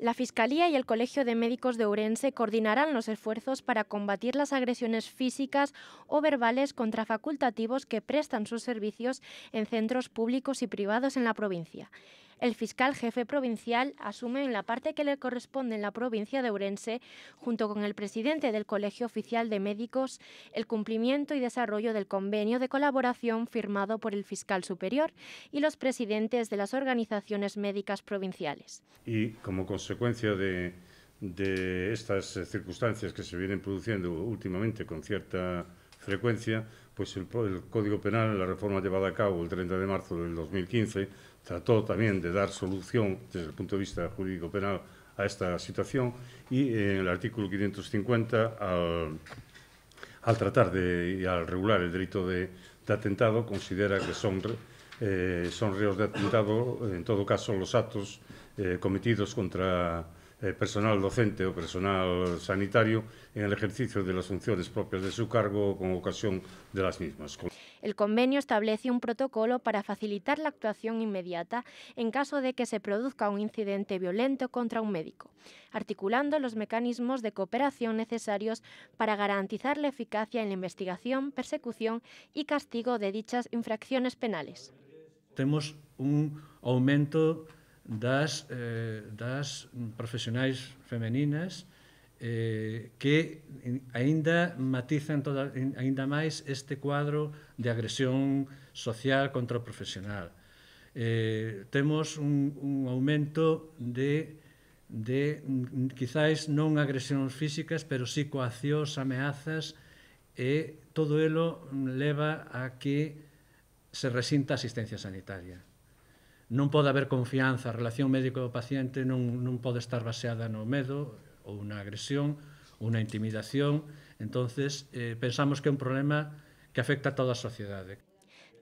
La Fiscalía y el Colegio de Médicos de Ourense coordinarán los esfuerzos para combatir las agresiones físicas o verbales contra facultativos que prestan sus servicios en centros públicos y privados en la provincia el fiscal jefe provincial asume en la parte que le corresponde en la provincia de Ourense, junto con el presidente del Colegio Oficial de Médicos, el cumplimiento y desarrollo del convenio de colaboración firmado por el fiscal superior y los presidentes de las organizaciones médicas provinciales. Y como consecuencia de, de estas circunstancias que se vienen produciendo últimamente con cierta frecuencia, pues el, Código Penal, la reforma llevada a cabo el 30 de marzo del 2015, trató también de dar solución desde el punto de vista jurídico penal a esta situación y en eh, el artículo 550 al, tratar de y al regular el delito de, atentado considera que son, eh, reos de atentado en todo caso los actos eh, cometidos contra eh, personal docente o personal sanitario en el ejercicio de las funciones propias de su cargo con ocasión de las mismas. El convenio establece un protocolo para facilitar la actuación inmediata en caso de que se produzca un incidente violento contra un médico, articulando los mecanismos de cooperación necesarios para garantizar la eficacia en la investigación, persecución y castigo de dichas infracciones penales. Tenemos un aumento das, eh, das profesionais femeninas eh, que aínda matizan toda, aínda máis este cuadro de agresión social contra o profesional. Eh, temos un, un aumento de de mm, quizáis non agresións físicas, pero sí coacións, ameazas e todo elo leva a que se resinta a asistencia sanitaria non pode haber confianza, a relación médico-paciente non, non pode estar baseada no medo ou na agresión ou na intimidación. Entonces, eh, pensamos que é un problema que afecta a toda a sociedade.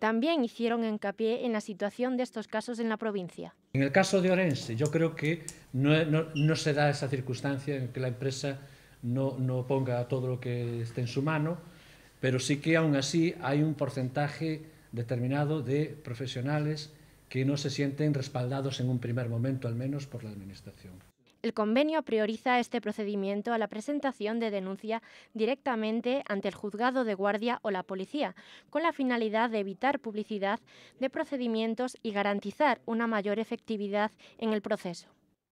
Tambén hicieron hincapié en a situación de casos en la provincia. En el caso de Orense, yo creo que no, no, no se dá esa circunstancia en que la empresa no, no ponga todo o que este en su mano, pero sí que aun así hai un porcentaje determinado de profesionales que no se sienten respaldados en un primer momento, al menos por la Administración. El convenio prioriza este procedimiento a la presentación de denuncia directamente ante el juzgado de guardia o la policía, con la finalidad de evitar publicidad de procedimientos y garantizar una mayor efectividad en el proceso.